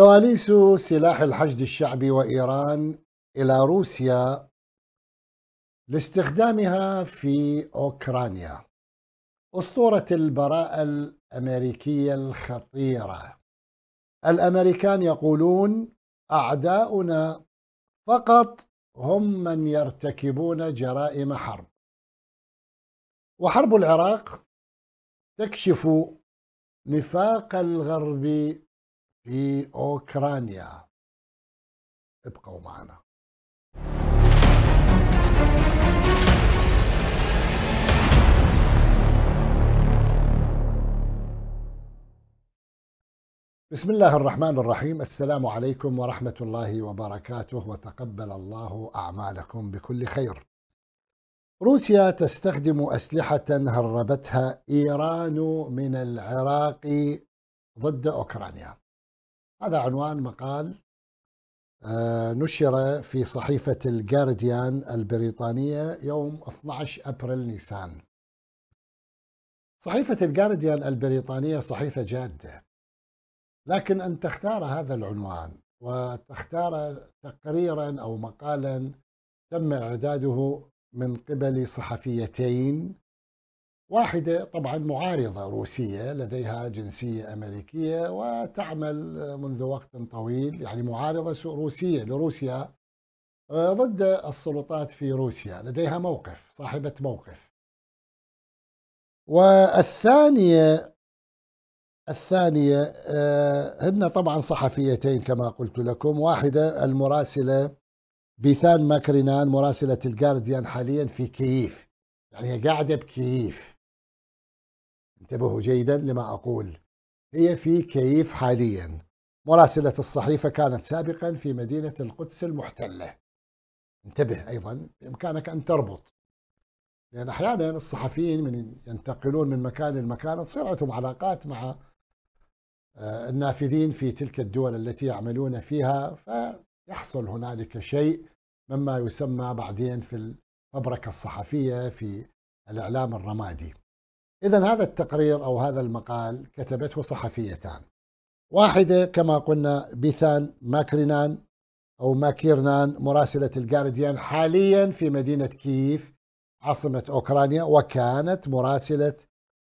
كواليس سلاح الحشد الشعبي وإيران إلى روسيا لاستخدامها في أوكرانيا أسطورة البراءة الأمريكية الخطيرة الأمريكان يقولون أعداؤنا فقط هم من يرتكبون جرائم حرب وحرب العراق تكشف نفاق الغرب في أوكرانيا ابقوا معنا بسم الله الرحمن الرحيم السلام عليكم ورحمة الله وبركاته وتقبل الله أعمالكم بكل خير روسيا تستخدم أسلحة هربتها إيران من العراق ضد أوكرانيا هذا عنوان مقال آه، نشر في صحيفة الجارديان البريطانية يوم 12 أبريل نيسان صحيفة الجارديان البريطانية صحيفة جادة لكن أن تختار هذا العنوان وتختار تقريرا أو مقالا تم إعداده من قبل صحفيتين واحدة طبعا معارضة روسية لديها جنسية أمريكية وتعمل منذ وقت طويل يعني معارضة روسية لروسيا آه، ضد السلطات في روسيا لديها موقف صاحبة موقف والثانية الثانية آه، هن طبعا صحفيتين كما قلت لكم واحدة المراسلة بيثان ماكرينان مراسلة الجارديان حاليا في كييف يعني هي قاعدة بكييف انتبهوا جيدا لما أقول هي في كييف حاليا مراسلة الصحيفة كانت سابقا في مدينة القدس المحتلة انتبه أيضا بإمكانك أن تربط لأن أحيانا الصحفيين من ينتقلون من مكان لمكان تصير عندهم علاقات مع آه، النافذين في تلك الدول التي يعملون فيها فيحصل هنالك شيء مما يسمى بعدين في الفبركة الصحفية في الإعلام الرمادي إذا هذا التقرير أو هذا المقال كتبته صحفيتان واحدة كما قلنا بيثان ماكرينان أو ماكيرنان مراسلة الجارديان حاليا في مدينة كييف عاصمة أوكرانيا وكانت مراسلة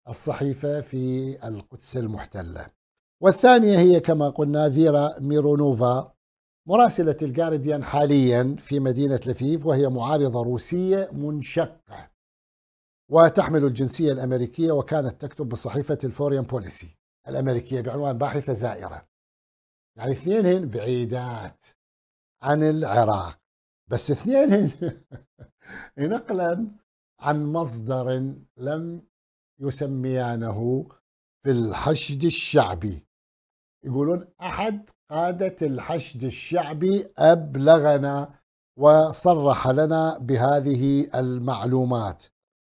الصحيفة في القدس المحتلة والثانية هي كما قلنا فيرا ميرونوفا مراسلة الجارديان حاليا في مدينة لفيف وهي معارضة روسية منشقة وتحمل الجنسية الأمريكية وكانت تكتب بصحيفة الفوريان بوليسي الأمريكية بعنوان باحثة زائرة يعني اثنينهن بعيدات عن العراق بس اثنينهن نقلا عن مصدر لم يسميانه في الحشد الشعبي يقولون أحد قادة الحشد الشعبي أبلغنا وصرح لنا بهذه المعلومات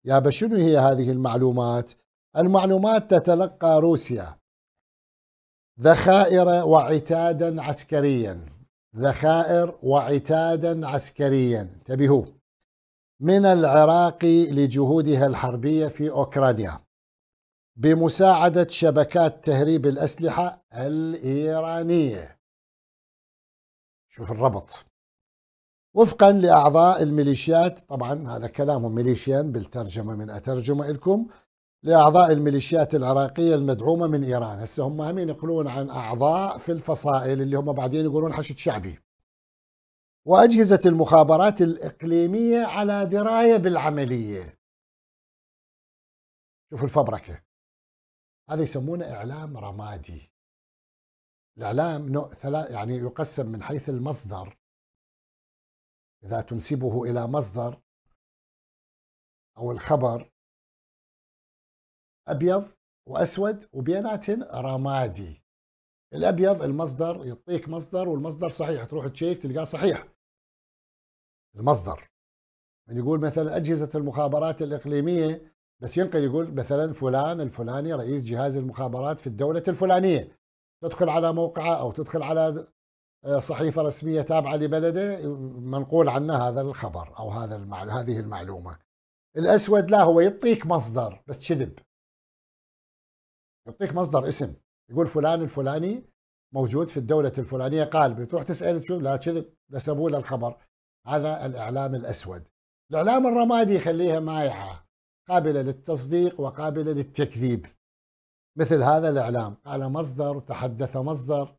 يابا شنو هي هذه المعلومات المعلومات تتلقى روسيا ذخائر وعتادا عسكريا ذخائر وعتادا عسكريا انتبهوا من العراق لجهودها الحربية في أوكرانيا بمساعدة شبكات تهريب الأسلحة الإيرانية شوف الربط وفقا لأعضاء الميليشيات طبعا هذا كلامهم ميليشيان بالترجمة من أترجمة لكم لأعضاء الميليشيات العراقية المدعومة من إيران هسه هم همين ينقلون عن أعضاء في الفصائل اللي هم بعدين يقولون حشد شعبي وأجهزة المخابرات الإقليمية على دراية بالعملية شوفوا الفبركة هذا يسمونه إعلام رمادي الإعلام نوع ثلاث يعني يقسم من حيث المصدر إذا تنسبه إلى مصدر أو الخبر أبيض وأسود وبيناتهم رمادي الأبيض المصدر يعطيك مصدر والمصدر صحيح تروح تشيك تلقاه صحيح المصدر يعني يقول مثلا أجهزة المخابرات الإقليمية بس ينقل يقول مثلا فلان الفلاني رئيس جهاز المخابرات في الدولة الفلانية تدخل على موقعه أو تدخل على آه، صحيفة رسمية تابعة لبلده منقول عنه هذا الخبر أو هذا المعل... هذه المعلومة الأسود لا هو يعطيك مصدر بس كذب يعطيك مصدر اسم يقول فلان الفلاني موجود في الدولة الفلانية قال بتروح تسأل شو لا كذب نسبوا له الخبر هذا الإعلام الأسود الإعلام الرمادي خليها مايعة قابلة للتصديق وقابلة للتكذيب مثل هذا الإعلام قال مصدر تحدث مصدر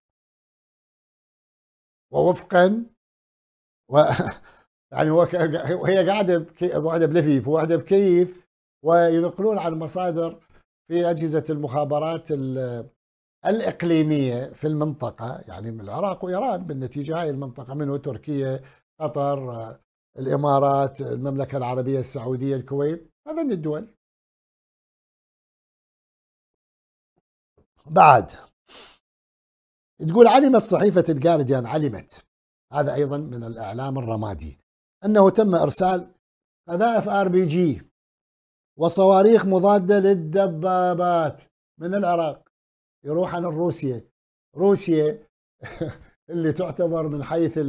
ووفقا و يعني هو قاعده بكي... واحده بلفيف وواحده بكيف وينقلون عن مصادر في اجهزه المخابرات ال... الاقليميه في المنطقه يعني من العراق وايران بالنتيجه هاي المنطقه منه تركيا قطر الامارات المملكه العربيه السعوديه الكويت هذا من الدول بعد تقول علمت صحيفة الجارديان علمت هذا أيضا من الإعلام الرمادي أنه تم إرسال قذائف آر بي جي وصواريخ مضادة للدبابات من العراق يروح عن روسيا روسيا اللي تعتبر من حيث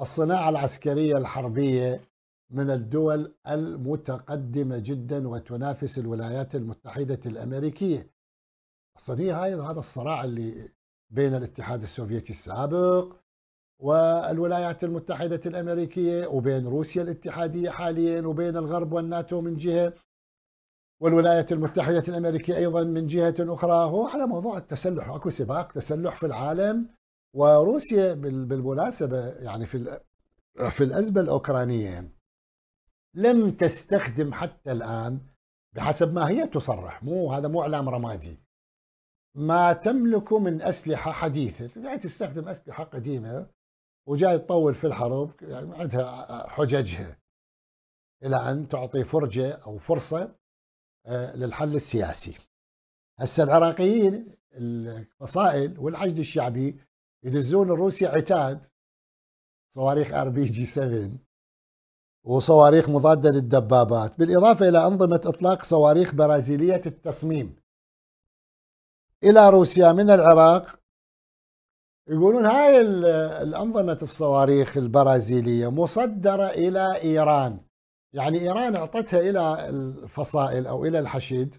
الصناعة العسكرية الحربية من الدول المتقدمة جدا وتنافس الولايات المتحدة الأمريكية أصلا هي هاي هذا الصراع اللي بين الاتحاد السوفيتي السابق والولايات المتحدة الأمريكية وبين روسيا الاتحادية حاليا وبين الغرب والناتو من جهة والولايات المتحدة الأمريكية أيضا من جهة أخرى هو على موضوع التسلح أكو سباق تسلح في العالم وروسيا بالمناسبة يعني في في الأزمة الأوكرانية لم تستخدم حتى الآن بحسب ما هي تصرح مو هذا مو إعلام رمادي ما تملك من اسلحه حديثه، يعني تستخدم اسلحه قديمه وجاي تطول في الحرب يعني عندها حججها الى ان تعطي فرجه او فرصه آه، للحل السياسي. هسه العراقيين الفصائل والحشد الشعبي يدزون الروسي عتاد صواريخ ار بي جي 7 وصواريخ مضاده للدبابات، بالاضافه الى انظمه اطلاق صواريخ برازيليه التصميم الى روسيا من العراق يقولون هاي الأنظمة الصواريخ البرازيلية مصدرة إلى إيران يعني إيران أعطتها إلى الفصائل أو إلى الحشيد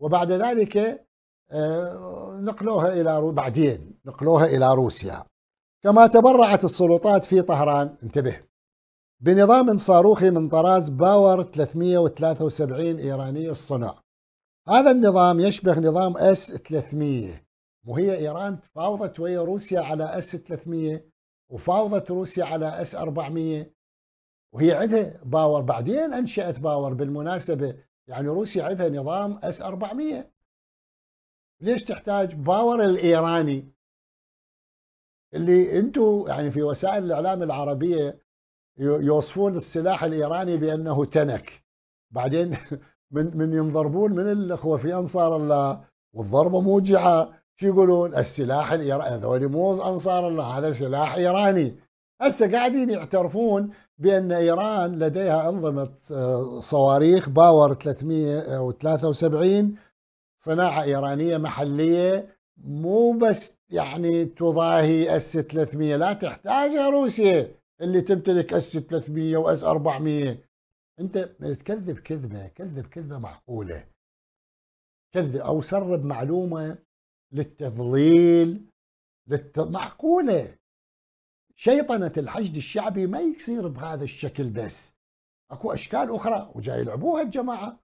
وبعد ذلك آه، نقلوها إلى بعدين نقلوها إلى روسيا كما تبرعت السلطات في طهران انتبه بنظام صاروخي من طراز باور 373 إيراني الصنع هذا النظام يشبه نظام اس 300 وهي ايران فاوضت ويا روسيا على اس 300 وفاوضت روسيا على اس 400 وهي عندها باور بعدين انشات باور بالمناسبه يعني روسيا عندها نظام اس 400 ليش تحتاج باور الايراني اللي انتم يعني في وسائل الاعلام العربيه يوصفون السلاح الايراني بانه تنك بعدين من من ينضربون من الاخوه في انصار الله والضربه موجعه شو يقولون السلاح الايراني هذول مو انصار الله هذا سلاح ايراني هسه قاعدين يعترفون بان ايران لديها انظمه آه، صواريخ باور 373 صناعه ايرانيه محليه مو بس يعني تضاهي اس 300 لا تحتاجها روسيا اللي تمتلك اس 300 واس 400 انت تكذب كذبه كذب كذبه معقوله كذب او سرب معلومه للتضليل للت... معقوله شيطنه الحشد الشعبي ما يصير بهذا الشكل بس اكو اشكال اخرى وجاي يلعبوها الجماعه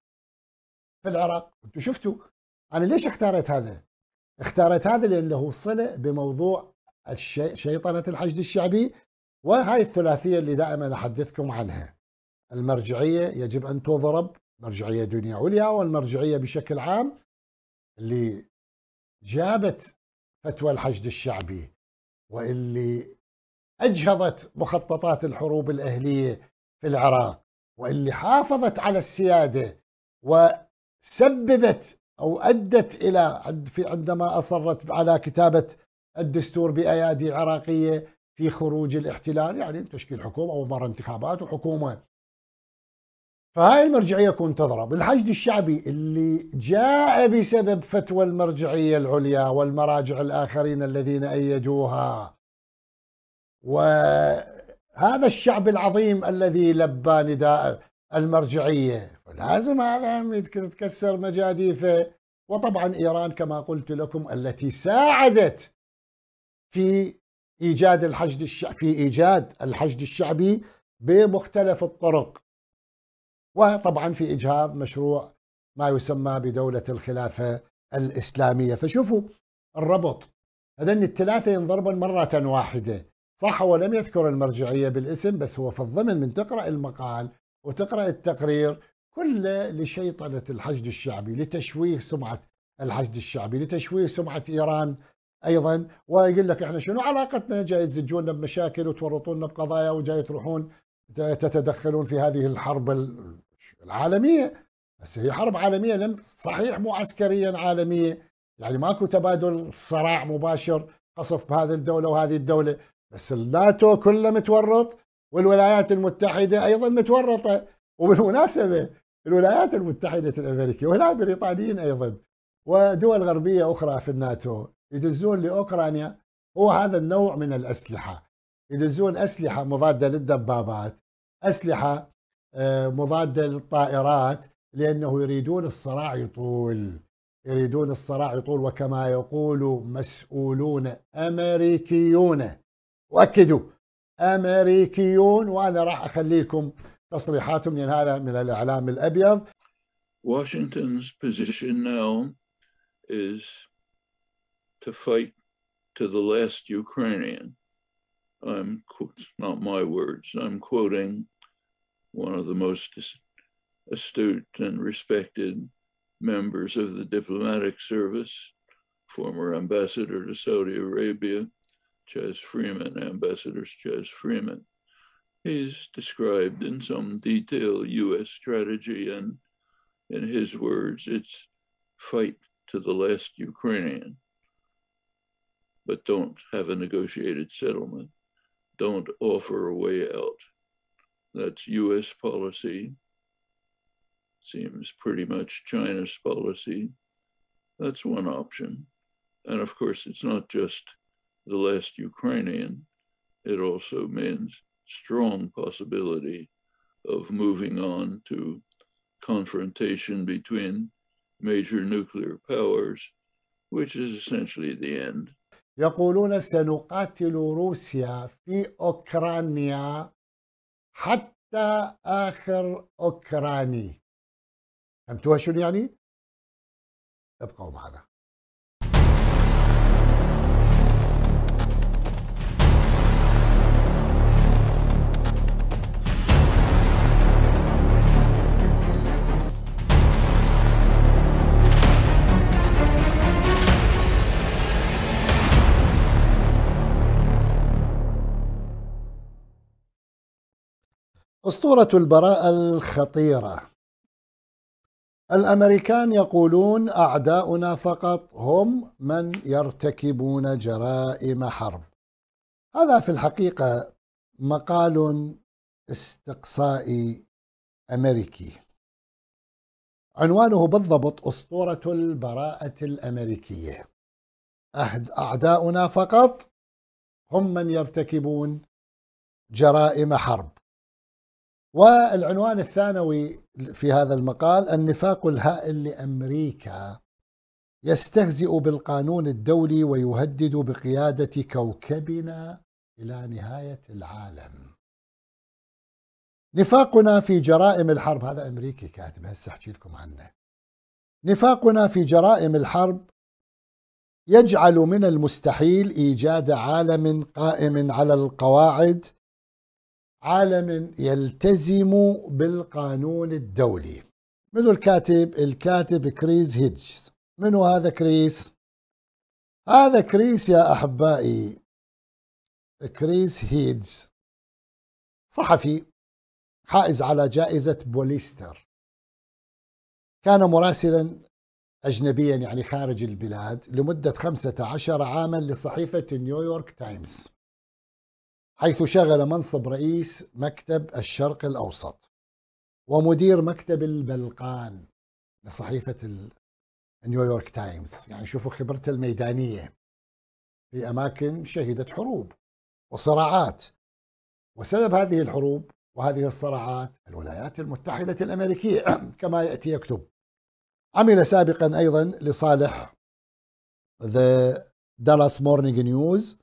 في العراق انتم شفتوا انا ليش اختارت هذا؟ اختارت هذا لان له صله بموضوع الشي... شيطنه الحشد الشعبي وهاي الثلاثيه اللي دائما احدثكم عنها. المرجعية يجب أن تضرب مرجعية دنيا عليا والمرجعية بشكل عام اللي جابت فتوى الحشد الشعبي واللي أجهضت مخططات الحروب الأهلية في العراق واللي حافظت على السيادة وسببت أو أدت إلى في عندما أصرت على كتابة الدستور بأيادي عراقية في خروج الاحتلال يعني تشكيل حكومة أو مرة انتخابات وحكومة فهاي المرجعية تضرب الحشد الشعبي اللي جاء بسبب فتوى المرجعية العليا والمراجع الآخرين الذين أيدوها وهذا الشعب العظيم الذي لبى نداء المرجعية لازم هذا تكسر مجاديفه وطبعا إيران كما قلت لكم التي ساعدت في إيجاد الحشد الشعبي في إيجاد الحشد الشعبي بمختلف الطرق وطبعا في إجهاض مشروع ما يسمى بدولة الخلافة الإسلامية فشوفوا الربط هذين الثلاثة ينضربن مرة واحدة صح هو لم يذكر المرجعية بالاسم بس هو في الضمن من تقرأ المقال وتقرأ التقرير كله لشيطنة الحشد الشعبي لتشويه سمعة الحشد الشعبي لتشويه سمعة إيران أيضا ويقول لك إحنا شنو علاقتنا جاي تزجونا بمشاكل وتورطونا بقضايا وجاي تروحون تتدخلون في هذه الحرب العالمية بس هي حرب عالمية لم صحيح مو عسكريا عالمية يعني ماكو تبادل صراع مباشر قصف بهذه الدولة وهذه الدولة بس الناتو كله متورط والولايات المتحدة أيضا متورطة وبالمناسبة الولايات المتحدة الأمريكية وهنا بريطانيين أيضا ودول غربية أخرى في الناتو يدزون لأوكرانيا هو هذا النوع من الأسلحة يدزون اسلحه مضاده للدبابات اسلحه آه، مضاده للطائرات لانه يريدون الصراع يطول يريدون الصراع يطول وكما يقول مسؤولون امريكيون واكدوا امريكيون وانا راح اخلي لكم تصريحاتهم لان هذا من الاعلام الابيض Washington's position now is to fight to the last Ukrainian. I'm not my words. I'm quoting one of the most astute and respected members of the diplomatic service, former ambassador to Saudi Arabia, Chaz Freeman, Ambassador Chaz Freeman. He's described in some detail US strategy and, in his words, it's fight to the last Ukrainian, but don't have a negotiated settlement don't offer a way out. That's US policy, seems pretty much China's policy. That's one option. And of course, it's not just the last Ukrainian, it also means strong possibility of moving on to confrontation between major nuclear powers, which is essentially the end يقولون سنقاتل روسيا في أوكرانيا حتى آخر أوكراني فهمتوا شنو يعني؟ ابقوا معنا أسطورة البراءة الخطيرة الأمريكان يقولون أعداؤنا فقط هم من يرتكبون جرائم حرب هذا في الحقيقة مقال استقصائي أمريكي عنوانه بالضبط أسطورة البراءة الأمريكية أعداؤنا فقط هم من يرتكبون جرائم حرب والعنوان الثانوي في هذا المقال النفاق الهائل لامريكا يستهزئ بالقانون الدولي ويهدد بقياده كوكبنا الى نهايه العالم. نفاقنا في جرائم الحرب هذا امريكي كاتب هسه احكي لكم عنه. نفاقنا في جرائم الحرب يجعل من المستحيل ايجاد عالم قائم على القواعد عالم يلتزم بالقانون الدولي منو الكاتب؟ الكاتب كريس هيدجز منو هذا كريس؟ هذا كريس يا أحبائي كريس هيدز صحفي حائز على جائزة بوليستر كان مراسلا أجنبيا يعني خارج البلاد لمدة 15 عاما لصحيفة نيويورك تايمز حيث شغل منصب رئيس مكتب الشرق الأوسط ومدير مكتب البلقان لصحيفة نيويورك تايمز يعني شوفوا خبرته الميدانية في أماكن شهدت حروب وصراعات وسبب هذه الحروب وهذه الصراعات الولايات المتحدة الأمريكية كما يأتي يكتب عمل سابقا أيضا لصالح The Dallas Morning News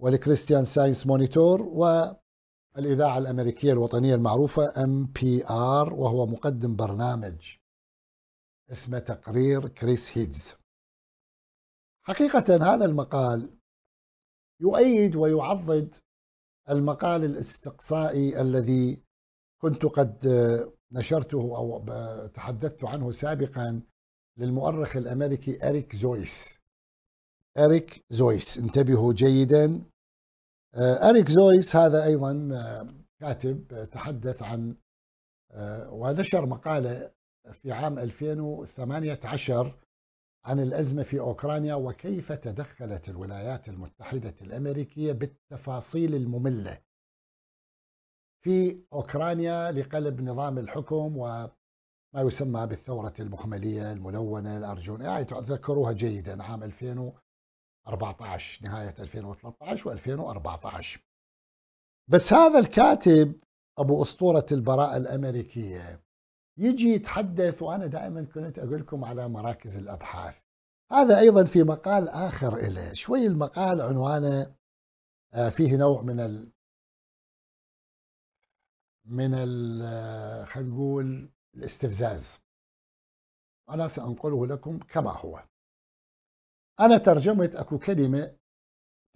ولكريستيان ساينس مونيتور والإذاعة الأمريكية الوطنية المعروفة ام بي ار وهو مقدم برنامج اسمه تقرير كريس هيدز حقيقة هذا المقال يؤيد ويعضد المقال الاستقصائي الذي كنت قد نشرته أو تحدثت عنه سابقا للمؤرخ الأمريكي أريك زويس أريك زويس انتبهوا جيدا آه، أريك زويس هذا أيضا آه، كاتب آه، تحدث عن ونشر مقالة في عام 2018 عن الأزمة في أوكرانيا وكيف تدخلت الولايات المتحدة الأمريكية بالتفاصيل المملة في أوكرانيا لقلب نظام الحكم وما يسمى بالثورة المخملية الملونة الأرجون يعني تذكروها جيدا عام 2018 14 نهاية 2013 و2014 بس هذا الكاتب أبو أسطورة البراءة الأمريكية يجي يتحدث وأنا دائما كنت أقول لكم على مراكز الأبحاث هذا أيضا في مقال آخر إله شوي المقال عنوانه آه، فيه نوع من ال من ال آه، خلينا نقول الاستفزاز أنا سأنقله لكم كما هو أنا ترجمت أكو كلمة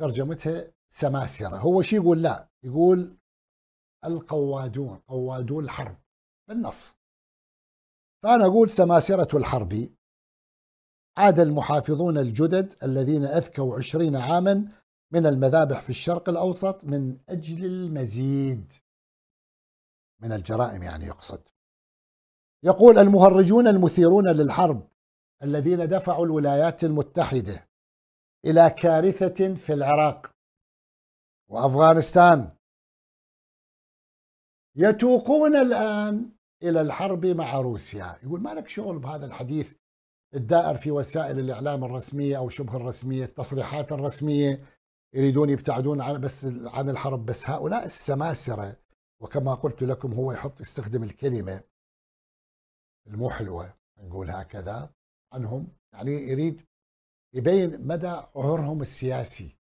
ترجمتها سماسرة هو شي يقول لا يقول القوادون قوادون الحرب بالنص فأنا أقول سماسرة الحرب عاد المحافظون الجدد الذين أذكوا عشرين عاما من المذابح في الشرق الأوسط من أجل المزيد من الجرائم يعني يقصد يقول المهرجون المثيرون للحرب الذين دفعوا الولايات المتحدة إلى كارثة في العراق وأفغانستان يتوقون الآن إلى الحرب مع روسيا يقول ما لك شغل بهذا الحديث الدائر في وسائل الإعلام الرسمية أو شبه الرسمية التصريحات الرسمية يريدون يبتعدون عن بس عن الحرب بس هؤلاء السماسرة وكما قلت لكم هو يحط يستخدم الكلمة المو حلوة نقول هكذا عنهم يعني يريد يبين مدى عرورهم السياسي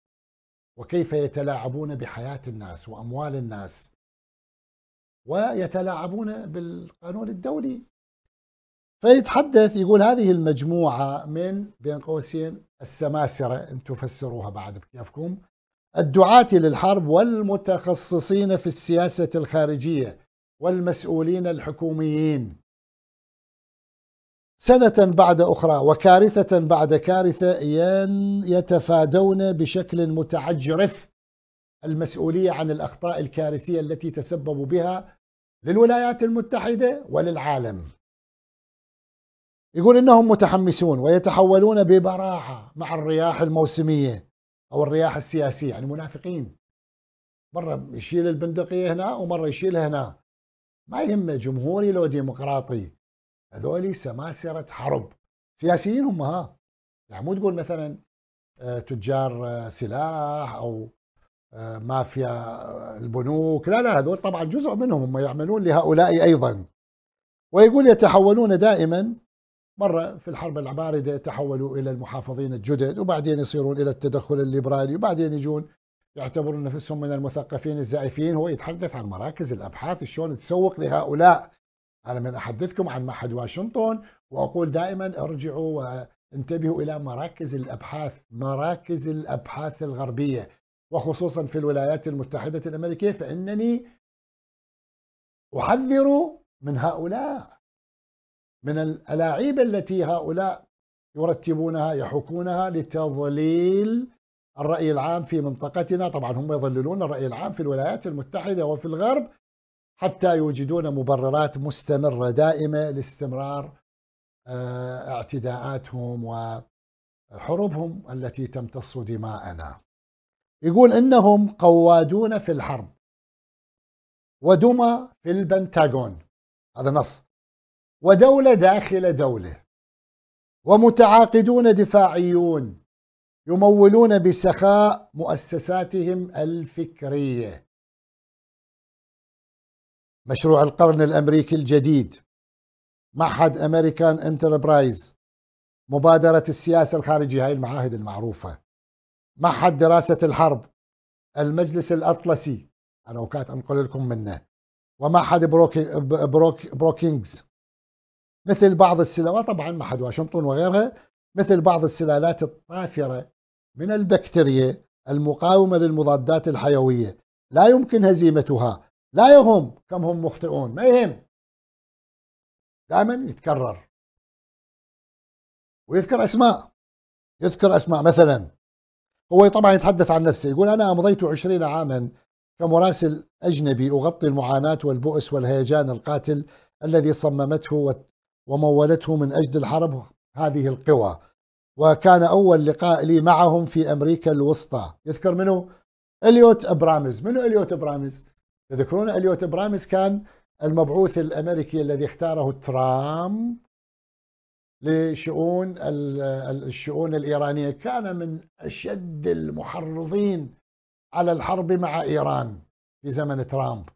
وكيف يتلاعبون بحياة الناس وأموال الناس ويتلاعبون بالقانون الدولي فيتحدث يقول هذه المجموعة من بين قوسين السماسرة أنتم فسروها بعد بكيفكم الدعاة للحرب والمتخصصين في السياسة الخارجية والمسؤولين الحكوميين سنة بعد أخرى وكارثة بعد كارثة يتفادون بشكل متعجرف المسؤولية عن الأخطاء الكارثية التي تسببوا بها للولايات المتحدة وللعالم يقول إنهم متحمسون ويتحولون ببراعة مع الرياح الموسمية أو الرياح السياسية يعني منافقين مرة يشيل البندقية هنا ومرة يشيلها هنا ما يهمه جمهوري لو ديمقراطي هذول سماسرة حرب سياسيين هم ها يعني مو تقول مثلا آه، تجار آه، سلاح او آه، مافيا البنوك لا لا هذول طبعا جزء منهم هم يعملون لهؤلاء ايضا ويقول يتحولون دائما مرة في الحرب الباردة تحولوا إلى المحافظين الجدد وبعدين يصيرون إلى التدخل الليبرالي وبعدين يجون يعتبرون نفسهم من المثقفين الزائفين هو يتحدث عن مراكز الأبحاث شلون تسوق لهؤلاء أنا من أحدثكم عن معهد واشنطن وأقول دائما ارجعوا وانتبهوا إلى مراكز الأبحاث مراكز الأبحاث الغربية وخصوصا في الولايات المتحدة الأمريكية فإنني أحذر من هؤلاء من الألاعيب التي هؤلاء يرتبونها يحكونها لتضليل الرأي العام في منطقتنا طبعا هم يضللون الرأي العام في الولايات المتحدة وفي الغرب حتى يوجدون مبررات مستمرة دائمة لاستمرار آه، اعتداءاتهم وحروبهم التي تمتص دماءنا يقول إنهم قوادون في الحرب ودمى في البنتاغون هذا نص ودولة داخل دولة ومتعاقدون دفاعيون يمولون بسخاء مؤسساتهم الفكريه مشروع القرن الأمريكي الجديد معهد أمريكان انتربرايز مبادرة السياسة الخارجية هاي المعاهد المعروفة معهد دراسة الحرب المجلس الأطلسي أنا وكات أنقل لكم منه ومعهد بروك بروك بروكينجز مثل بعض السلالات طبعا معهد واشنطن وغيرها مثل بعض السلالات الطافرة من البكتيريا المقاومة للمضادات الحيوية لا يمكن هزيمتها لا يهم كم هم مخطئون ما يهم دائما يتكرر ويذكر أسماء يذكر أسماء مثلا هو طبعا يتحدث عن نفسه يقول أنا أمضيت عشرين عاما كمراسل أجنبي أغطي المعاناة والبؤس والهيجان القاتل الذي صممته ومولته من أجل الحرب هذه القوى وكان أول لقاء لي معهم في أمريكا الوسطى يذكر منه إليوت أبرامز منو إليوت أبرامز تذكرون اليوت ابرامس كان المبعوث الامريكي الذي اختاره ترامب لشؤون الشؤون الايرانيه كان من اشد المحرضين على الحرب مع ايران في زمن ترامب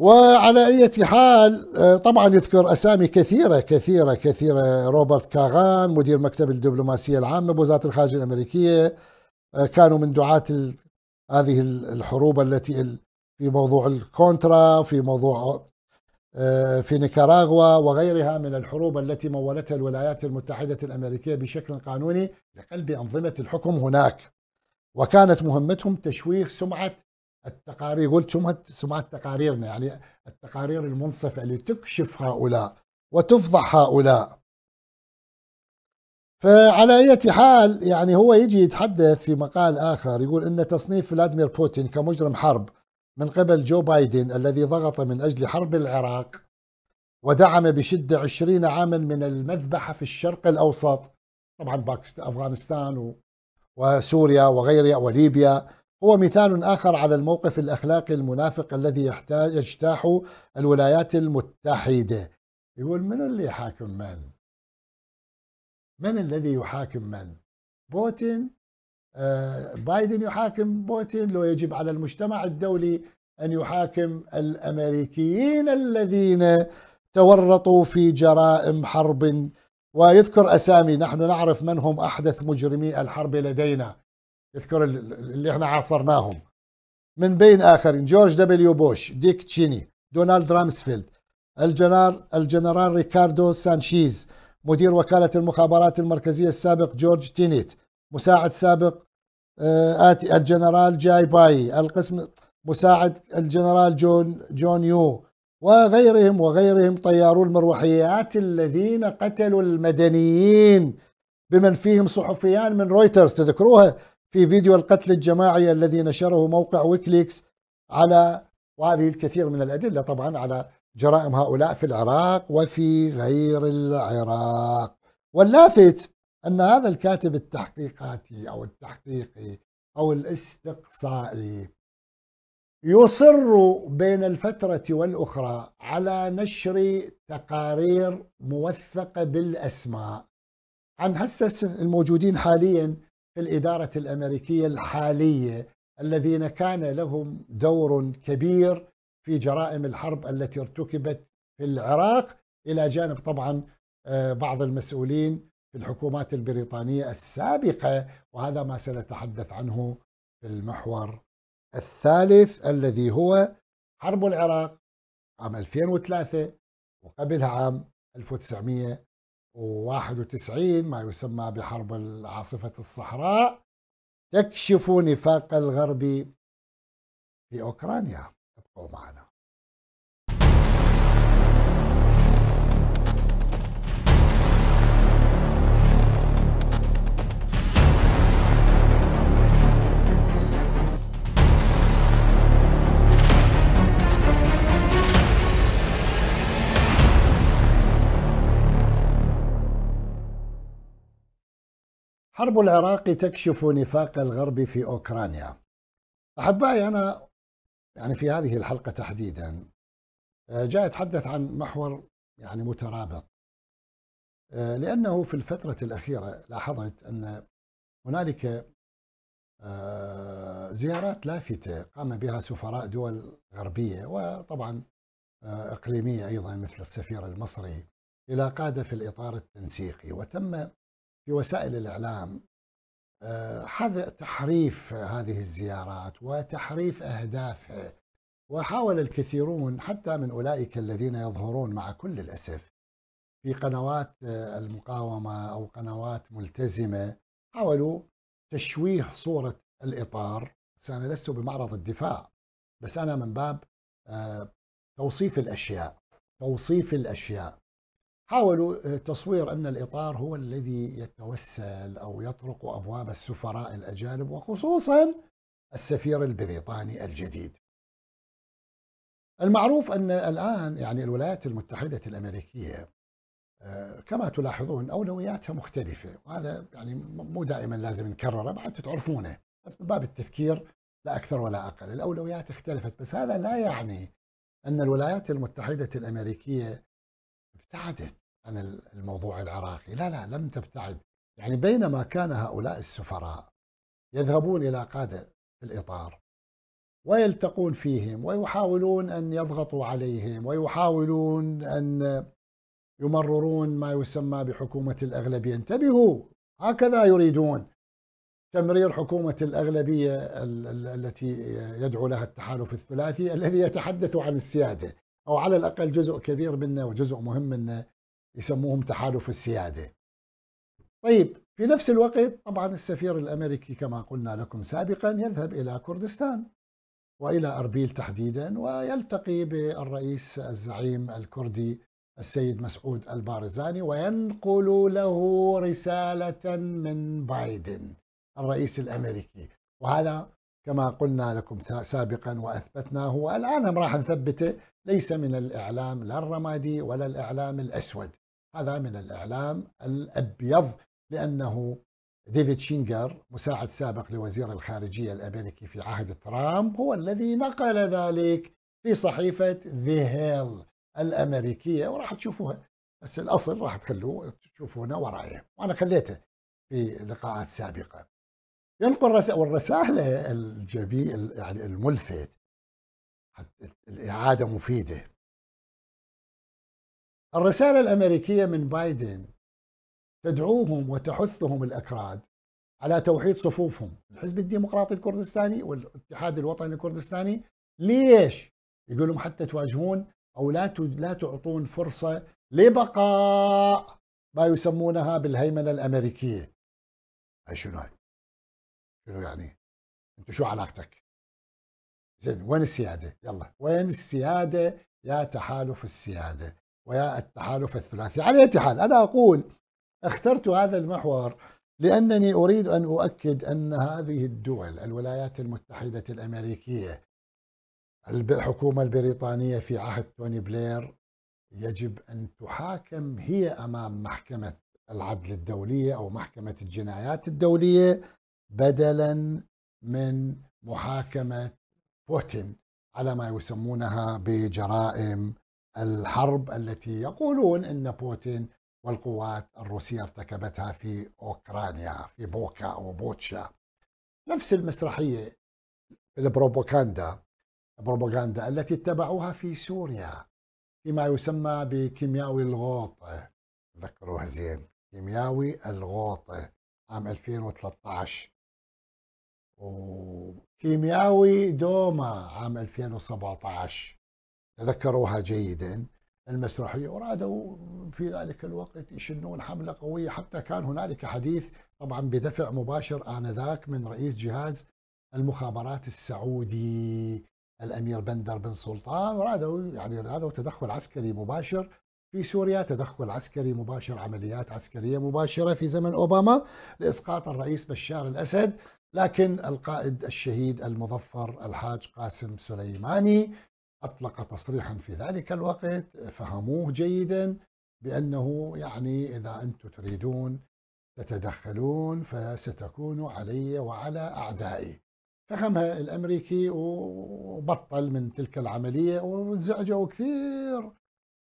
وعلى أي حال طبعا يذكر أسامي كثيرة كثيرة كثيرة روبرت كاغان مدير مكتب الدبلوماسية العامة بوزارة الخارجية الأمريكية كانوا من دعاة هذه الحروب التي في موضوع الكونترا في موضوع آه، في نيكاراغوا وغيرها من الحروب التي مولتها الولايات المتحدة الأمريكية بشكل قانوني لقلب أنظمة الحكم هناك وكانت مهمتهم تشويه سمعة التقارير قلت سمعة تقاريرنا يعني التقارير المنصفة اللي تكشف هؤلاء وتفضح هؤلاء فعلى أي حال يعني هو يجي يتحدث في مقال آخر يقول أن تصنيف فلاديمير بوتين كمجرم حرب من قبل جو بايدن الذي ضغط من أجل حرب العراق ودعم بشدة 20 عاما من المذبحة في الشرق الأوسط طبعا باكستان أفغانستان وسوريا وغيرها وليبيا هو مثال آخر على الموقف الأخلاقي المنافق الذي يحتاج يجتاح الولايات المتحدة يقول من اللي حاكم من من الذي يحاكم من بوتين آه، بايدن يحاكم بوتين لو يجب على المجتمع الدولي أن يحاكم الأمريكيين الذين تورطوا في جرائم حرب ويذكر أسامي نحن نعرف من هم أحدث مجرمي الحرب لدينا يذكر اللي احنا عاصرناهم من بين آخرين جورج دبليو بوش ديك تشيني دونالد رامسفيلد الجنرال الجنرال ريكاردو سانشيز مدير وكالة المخابرات المركزية السابق جورج تينيت مساعد سابق آه، آتي الجنرال جاي باي القسم مساعد الجنرال جون جون يو وغيرهم وغيرهم طيارو المروحيات الذين قتلوا المدنيين بمن فيهم صحفيان من رويترز تذكروها في فيديو القتل الجماعي الذي نشره موقع ويكليكس على وهذه الكثير من الأدلة طبعا على جرائم هؤلاء في العراق وفي غير العراق واللافت أن هذا الكاتب التحقيقاتي أو التحقيقي أو الاستقصائي يصر بين الفترة والأخرى على نشر تقارير موثقة بالأسماء عن هسس الموجودين حاليا في الإدارة الأمريكية الحالية الذين كان لهم دور كبير في جرائم الحرب التي ارتكبت في العراق الى جانب طبعا آه، بعض المسؤولين في الحكومات البريطانيه السابقه وهذا ما سنتحدث عنه في المحور الثالث الذي هو حرب العراق عام 2003 وقبلها عام 1991 ما يسمى بحرب العاصفة الصحراء تكشف نفاق الغرب في أوكرانيا بقوا معنا حرب العراق تكشف نفاق الغرب في أوكرانيا أحبائي أنا يعني في هذه الحلقة تحديدا آه، جاء يتحدث عن محور يعني مترابط آه، لأنه في الفترة الأخيرة لاحظت أن هنالك آه، زيارات لافتة قام بها سفراء دول غربية وطبعا إقليمية أيضا مثل السفير المصري إلى قادة في الإطار التنسيقي وتم في وسائل الإعلام هذا تحريف هذه الزيارات وتحريف أهدافها وحاول الكثيرون حتى من أولئك الذين يظهرون مع كل الأسف في قنوات آه، المقاومة أو قنوات ملتزمة حاولوا تشويه صورة الإطار بس أنا لست بمعرض الدفاع بس أنا من باب آه، توصيف الأشياء توصيف الأشياء حاولوا آه، تصوير أن الإطار هو الذي يتوسل أو يطرق أبواب السفراء الأجانب وخصوصا السفير البريطاني الجديد المعروف أن الآن يعني الولايات المتحدة الأمريكية آه، كما تلاحظون أولوياتها مختلفة وهذا يعني مو دائما لازم نكرره حتى تعرفونه بس من باب التذكير لا أكثر ولا أقل الأولويات اختلفت بس هذا لا يعني أن الولايات المتحدة الأمريكية ابتعدت عن الموضوع العراقي لا لا لم تبتعد يعني بينما كان هؤلاء السفراء يذهبون إلى قادة في الإطار ويلتقون فيهم ويحاولون أن يضغطوا عليهم ويحاولون أن يمررون ما يسمى بحكومة الأغلبية انتبهوا هكذا يريدون تمرير حكومة الأغلبية التي يدعو لها التحالف الثلاثي الذي يتحدث عن السيادة أو على الأقل جزء كبير منه وجزء مهم منه يسموهم تحالف السيادة طيب في نفس الوقت طبعا السفير الأمريكي كما قلنا لكم سابقا يذهب إلى كردستان وإلى أربيل تحديدا ويلتقي بالرئيس الزعيم الكردي السيد مسعود البارزاني وينقل له رسالة من بايدن الرئيس الأمريكي وهذا كما قلنا لكم سابقا واثبتناه والان راح نثبته ليس من الاعلام لا الرمادي ولا الاعلام الاسود هذا من الإعلام الأبيض لأنه ديفيد شينجر مساعد سابق لوزير الخارجية الأمريكي في عهد ترامب هو الذي نقل ذلك في صحيفة The Hill الأمريكية وراح تشوفوها بس الأصل راح تخلوه تشوفونه ورايه وأنا خليته في لقاءات سابقة ينقل رسائل والرسالة الجبي يعني الملفت الإعادة مفيدة الرسالة الأمريكية من بايدن تدعوهم وتحثهم الأكراد على توحيد صفوفهم الحزب الديمقراطي الكردستاني والاتحاد الوطني الكردستاني ليش يقول لهم حتى تواجهون أو لا لا تعطون فرصة لبقاء ما يسمونها بالهيمنة الأمريكية هاي شنو هاي شنو يعني أنت شو علاقتك زين وين السيادة يلا وين السيادة يا تحالف السيادة ويا التحالف الثلاثي على أي حال أنا أقول اخترت هذا المحور لأنني أريد أن أؤكد أن هذه الدول الولايات المتحدة الأمريكية الحكومة البريطانية في عهد توني بلير يجب أن تحاكم هي أمام محكمة العدل الدولية أو محكمة الجنايات الدولية بدلا من محاكمة بوتين على ما يسمونها بجرائم الحرب التي يقولون أن بوتين والقوات الروسية ارتكبتها في أوكرانيا في بوكا أو بوتشا نفس المسرحية البروبوكاندا البروبوكاندا التي اتبعوها في سوريا فيما يسمى بكيمياوي الغوطة ذكروها زين كيمياوي الغوطة عام 2013 وكيمياوي دوما عام 2017 تذكروها جيدا المسرحية أرادوا في ذلك الوقت يشنون حملة قوية حتى كان هنالك حديث طبعا بدفع مباشر آنذاك من رئيس جهاز المخابرات السعودي الأمير بندر بن سلطان أرادوا يعني أرادوا تدخل عسكري مباشر في سوريا تدخل عسكري مباشر عمليات عسكرية مباشرة في زمن أوباما لإسقاط الرئيس بشار الأسد لكن القائد الشهيد المظفر الحاج قاسم سليماني أطلق تصريحا في ذلك الوقت فهموه جيدا بأنه يعني إذا أنتم تريدون تتدخلون فستكون علي وعلى أعدائي فهمها الأمريكي وبطل من تلك العملية وانزعجوا كثير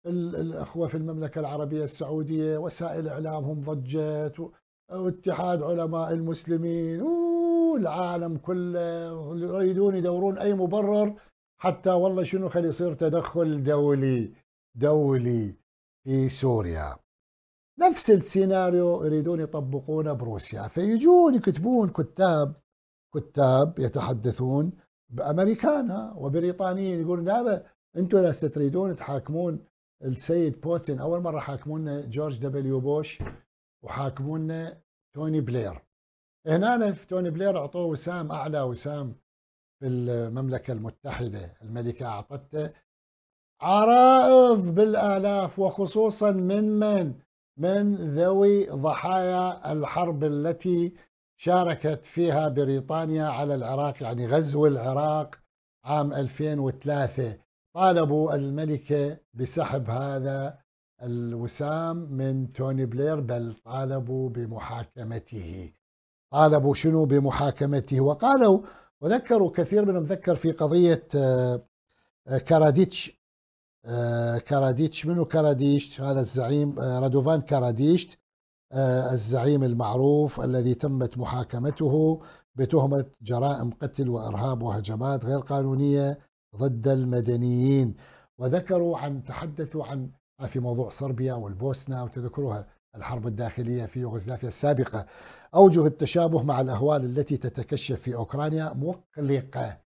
الأخوة في المملكة العربية السعودية وسائل إعلامهم ضجت واتحاد علماء المسلمين والعالم كله يريدون يدورون أي مبرر حتى والله شنو خلي يصير تدخل دولي دولي في سوريا نفس السيناريو يريدون يطبقونه بروسيا فيجون يكتبون كتاب كتاب يتحدثون بامريكانا وبريطانيين يقولون هذا انتم اذا تريدون تحاكمون السيد بوتين اول مره حاكمونا جورج دبليو بوش وحاكمونا توني بلير هنا في توني بلير اعطوه وسام اعلى وسام في المملكة المتحدة الملكة أعطت عرائض بالآلاف وخصوصا من من من ذوي ضحايا الحرب التي شاركت فيها بريطانيا على العراق يعني غزو العراق عام 2003 طالبوا الملكة بسحب هذا الوسام من توني بلير بل طالبوا بمحاكمته طالبوا شنو بمحاكمته وقالوا وذكروا كثير منهم ذكر في قضية آه، آه، كاراديتش آه، كاراديتش منو كاراديتش هذا الزعيم رادوفان كاراديتش الزعيم المعروف الذي تمت محاكمته بتهمة جرائم قتل وإرهاب وهجمات غير قانونية ضد المدنيين وذكروا عن تحدثوا عن في موضوع صربيا والبوسنة وتذكروها الحرب الداخلية في يوغوسلافيا السابقة أوجه التشابه مع الأهوال التي تتكشف في أوكرانيا مقلقة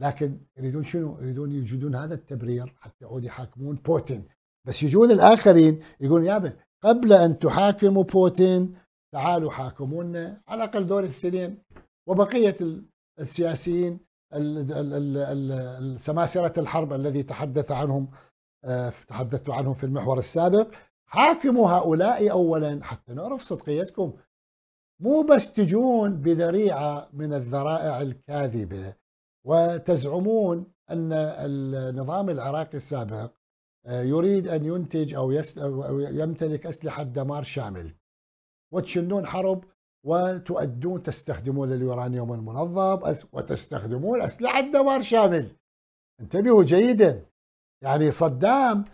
لكن يريدون شنو؟ يريدون يجدون هذا التبرير حتى يعود يحاكمون بوتين بس يجون الآخرين يقولون يابا قبل أن تحاكموا بوتين تعالوا حاكمونا على الأقل دور السنين وبقية السياسيين سماسرة الحرب الذي تحدث عنهم آه، تحدثت عنهم في المحور السابق حاكموا هؤلاء أولا حتى نعرف صدقيتكم مو بس تجون بذريعة من الذرائع الكاذبة وتزعمون أن النظام العراقي السابق آه، يريد أن ينتج أو يمتلك أسلحة دمار شامل وتشنون حرب وتؤدون تستخدمون اليورانيوم المنظم وتستخدمون أسلحة دمار شامل انتبهوا جيدا يعني صدام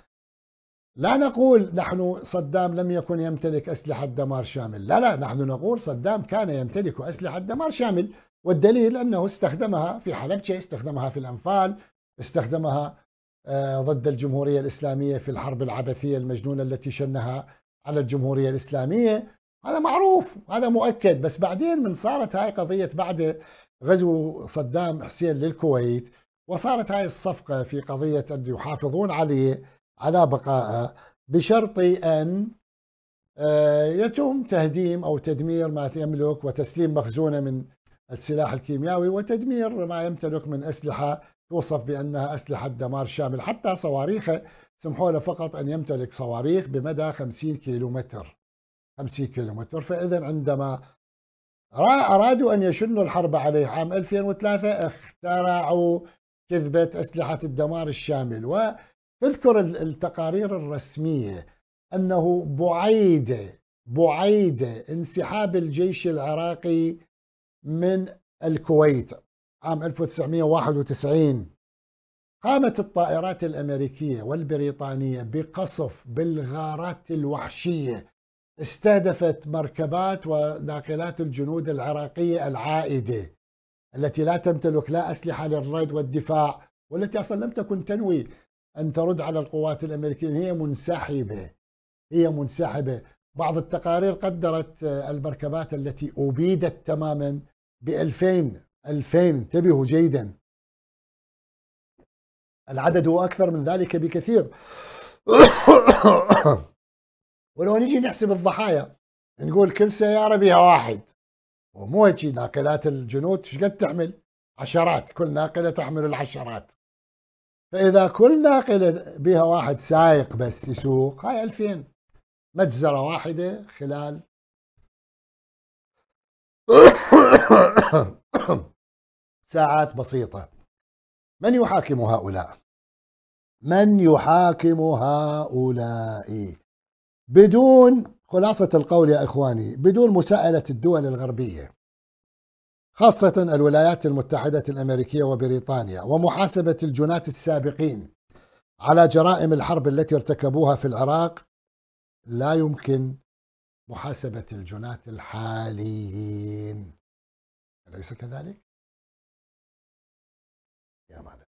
لا نقول نحن صدام لم يكن يمتلك أسلحة دمار شامل لا لا نحن نقول صدام كان يمتلك أسلحة دمار شامل والدليل أنه استخدمها في حلبشة استخدمها في الأنفال استخدمها آه، ضد الجمهورية الإسلامية في الحرب العبثية المجنونة التي شنها على الجمهورية الإسلامية هذا معروف هذا مؤكد بس بعدين من صارت هاي قضية بعد غزو صدام حسين للكويت وصارت هاي الصفقة في قضية أن يحافظون عليه على بقائها بشرط أن آه، يتم تهديم أو تدمير ما يملك وتسليم مخزونة من السلاح الكيميائي وتدمير ما يمتلك من أسلحة توصف بأنها أسلحة دمار شامل حتى صواريخه سمحوا له فقط أن يمتلك صواريخ بمدى 50 كيلومتر 50 كيلومتر فإذا عندما أرادوا أن يشنوا الحرب عليه عام 2003 اخترعوا كذبة أسلحة الدمار الشامل و تذكر التقارير الرسمية أنه بعيدة بعيدة انسحاب الجيش العراقي من الكويت عام 1991 قامت الطائرات الأمريكية والبريطانية بقصف بالغارات الوحشية استهدفت مركبات وناقلات الجنود العراقية العائدة التي لا تمتلك لا أسلحة للرد والدفاع والتي أصلا لم تكن تنوي أن ترد على القوات الأمريكية هي منسحبة هي منسحبة بعض التقارير قدرت آه، المركبات التي أبيدت تماما ب 2000 2000 انتبهوا جيدا العدد هو أكثر من ذلك بكثير ولو نجي نحسب الضحايا نقول كل سيارة بها واحد ومو هيك ناقلات الجنود ايش قد تحمل؟ عشرات كل ناقلة تحمل العشرات فإذا كل ناقلة بها واحد سايق بس يسوق هاي 2000 مجزرة واحدة خلال ساعات بسيطة من يحاكم هؤلاء؟ من يحاكم هؤلاء؟ بدون خلاصة القول يا إخواني بدون مساءلة الدول الغربية خاصة الولايات المتحدة الأمريكية وبريطانيا ومحاسبة الجنات السابقين على جرائم الحرب التي ارتكبوها في العراق لا يمكن محاسبة الجناة الحاليين أليس كذلك؟ يا مالك